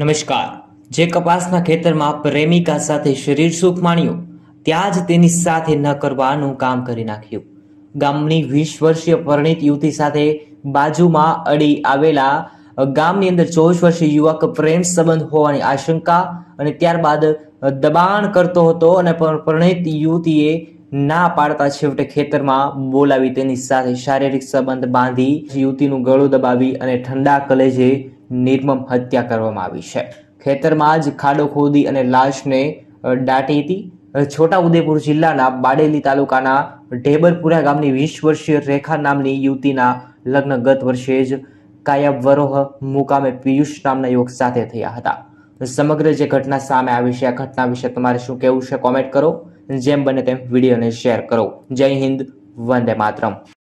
નમસ્કાર જે કપાસના ખેતરમાં પ્રેમિકા સાથે શરીર સુખ માણ્યું ત્યાં જ તેની સાથે ન કરવાનું કામ કરી નાખ્યું ગામની વીસ વર્ષીય પરિણીત યુવતી સાથે બાજુમાં અડી આવેલા ગામની અંદર ચોવીસ વર્ષીય યુવક પ્રેમ સંબંધ હોવાની આશંકા અને ત્યારબાદ દબાણ કરતો હતો અને પરણિત યુવતીએ ના પાડતા છેવટે ખેતરમાં બોલાવી તેની સાથે શારીરિક સંબંધ બાંધી યુવતીનું ગળું દબાવી અને ઠંડા કલેજે નિર્મમ હત્યા કરવામાં આવી છે ખેતરમાં જ ખાડો ખોદી અને લાશને દાટી હતી છોટાઉદેપુર જિલ્લાના બાડેલી તાલુકાના ઢેબરપુરા ગામની વીસ વર્ષીય રેખા નામની યુવતીના લગ્ન ગત વર્ષે જ કાયાવરોહ મુકામે પિયુષ નામના યુવક સાથે થયા હતા સમગ્ર જે ઘટના સામે આવી છે આ ઘટના વિશે તમારે શું કહેવું છે કોમેન્ટ કરો જેમ બને તેમ વિડીયોને શેર કરો જય હિન્દ વંદે માતરમ